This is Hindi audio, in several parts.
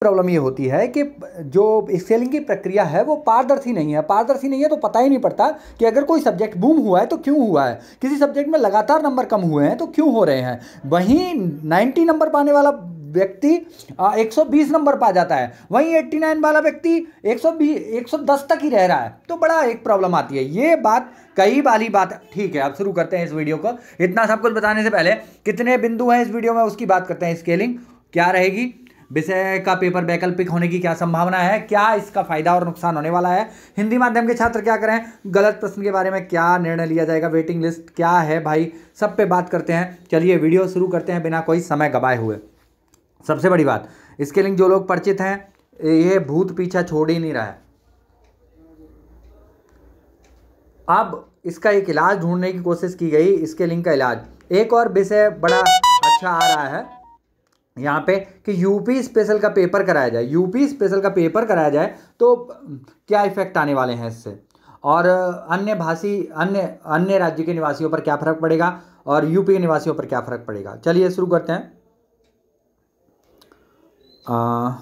प्रॉब्लम ये होती है कि जो सेलिंग की प्रक्रिया है वो पारदर्शी नहीं है पारदर्शी नहीं है तो पता ही नहीं पड़ता कि अगर कोई सब्जेक्ट बूम हुआ है तो क्यों हुआ है किसी सब्जेक्ट में लगातार नंबर कम हुए हैं तो क्यों हो रहे हैं वहीं 90 नंबर पाने वाला व्यक्ति 120 नंबर पा जाता है वहीं 89 वाला व्यक्ति 120 110 तक ही रह रहा है तो बड़ा एक प्रॉब्लम आती है ये बात कई वाली बात ठीक है अब शुरू करते हैं इस वीडियो को इतना सब कुछ बताने से पहले कितने बिंदु हैं इस वीडियो में उसकी बात करते हैं स्केलिंग क्या रहेगी विषय का पेपर वैकल्पिक होने की क्या संभावना है क्या इसका फायदा और नुकसान होने वाला है हिंदी माध्यम के छात्र क्या करें गलत प्रश्न के बारे में क्या निर्णय लिया जाएगा वेटिंग लिस्ट क्या है भाई सब पे बात करते हैं चलिए वीडियो शुरू करते हैं बिना कोई समय गवाए हुए सबसे बड़ी बात इसके लिंक जो लोग परिचित हैं यह भूत पीछा छोड़ ही नहीं रहा है अब इसका एक इलाज ढूंढने की कोशिश की गई इसके लिंक का इलाज एक और विषय बड़ा अच्छा आ रहा है यहाँ पे कि यूपी स्पेशल का पेपर कराया जाए यूपी स्पेशल का पेपर कराया जाए तो क्या इफेक्ट आने वाले हैं इससे और अन्य भाषी अन्य अन्य राज्य के निवासियों पर क्या फर्क पड़ेगा और यूपी के निवासियों पर क्या फर्क पड़ेगा चलिए शुरू करते हैं आ,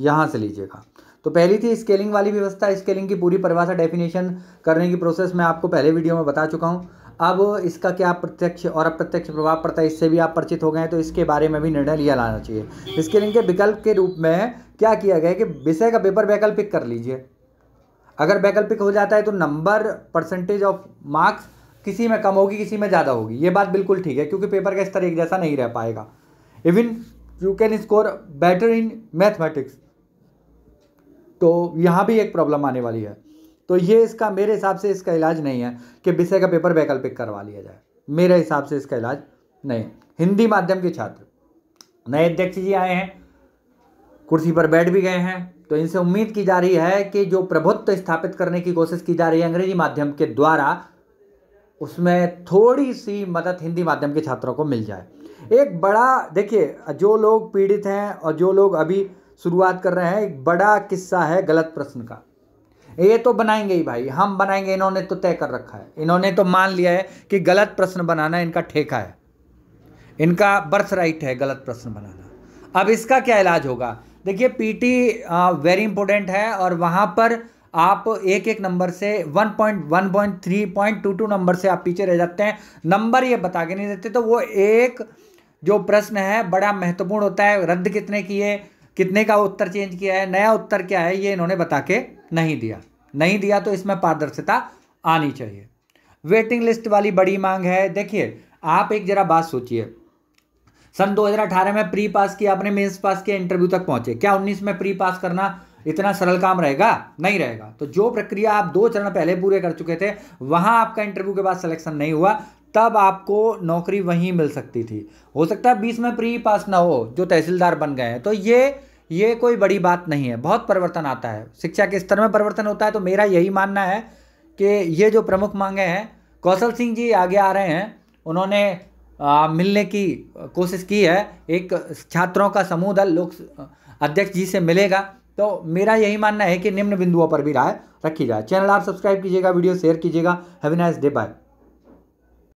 यहाँ से लीजिएगा तो पहली थी स्केलिंग वाली व्यवस्था स्केलिंग की पूरी परिभाषा डेफिनेशन करने की प्रोसेस मैं आपको पहले वीडियो में बता चुका हूँ अब इसका क्या प्रत्यक्ष और अप्रत्यक्ष प्रभाव पड़ता है इससे भी आप परिचित हो गए हैं तो इसके बारे में भी निर्णय लिया लाना चाहिए इसके लिए विकल्प के रूप में क्या किया गया कि विषय का पेपर वैकल्पिक कर लीजिए अगर वैकल्पिक हो जाता है तो नंबर परसेंटेज ऑफ मार्क्स किसी में कम होगी किसी में ज़्यादा होगी ये बात बिल्कुल ठीक है क्योंकि पेपर का स्तर एक जैसा नहीं रह पाएगा even you can score better in mathematics तो यहाँ भी एक प्रॉब्लम आने वाली है तो ये इसका मेरे हिसाब से इसका इलाज नहीं है कि विषय का पेपर वैकल्पिक करवा लिया जाए मेरे हिसाब से इसका इलाज नहीं हिंदी माध्यम के छात्र नए अध्यक्ष जी आए हैं कुर्सी पर बैठ भी गए हैं तो इनसे उम्मीद की जा रही है कि जो प्रभुत्व स्थापित करने की कोशिश की जा रही है अंग्रेजी माध्यम के द्वारा उसमें थोड़ी सी मदद हिंदी माध्यम के छात्रों को मिल जाए एक बड़ा देखिए जो लोग पीड़ित हैं और जो लोग अभी शुरुआत कर रहे हैं एक बड़ा किस्सा है गलत प्रश्न का ये तो बनाएंगे ही भाई हम बनाएंगे इन्होंने तो तय कर रखा है इन्होंने तो मान लिया है कि गलत प्रश्न बनाना इनका ठेका है इनका बर्थ राइट है गलत प्रश्न बनाना अब इसका क्या इलाज होगा देखिए पीटी वेरी इंपॉर्टेंट है और वहाँ पर आप एक एक नंबर से one point one point three point two two number से आप पीछे रह जाते हैं नंबर ये बता के नहीं देते तो वो एक जो प्रश्न है बड़ा महत्वपूर्ण होता है रद्द कितने किए कितने का उत्तर चेंज किया है नया उत्तर क्या है ये इन्होंने बता के नहीं दिया नहीं दिया तो इसमें पारदर्शिता आनी चाहिए वेटिंग लिस्ट वाली बड़ी मांग है देखिए आप एक जरा बात सोचिए सन 2018 में प्री पास किया आपने मेंस पास किया इंटरव्यू तक पहुंचे क्या 19 में प्री पास करना इतना सरल काम रहेगा नहीं रहेगा तो जो प्रक्रिया आप दो चरण पहले पूरे कर चुके थे वहां आपका इंटरव्यू के बाद सिलेक्शन नहीं हुआ तब आपको नौकरी वहीं मिल सकती थी हो सकता है बीस में प्री पास ना हो जो तहसीलदार बन गए हैं तो ये ये कोई बड़ी बात नहीं है बहुत परिवर्तन आता है शिक्षा के स्तर में परिवर्तन होता है तो मेरा यही मानना है कि ये जो प्रमुख मांगे हैं कौशल सिंह जी आगे आ रहे हैं उन्होंने आ, मिलने की कोशिश की है एक छात्रों का समूह दल लोक अध्यक्ष जी से मिलेगा तो मेरा यही मानना है कि निम्न बिंदुओं पर भी राय रखी जाए चैनल आप सब्सक्राइब कीजिएगा वीडियो शेयर कीजिएगा हैवी नाइस डे बाय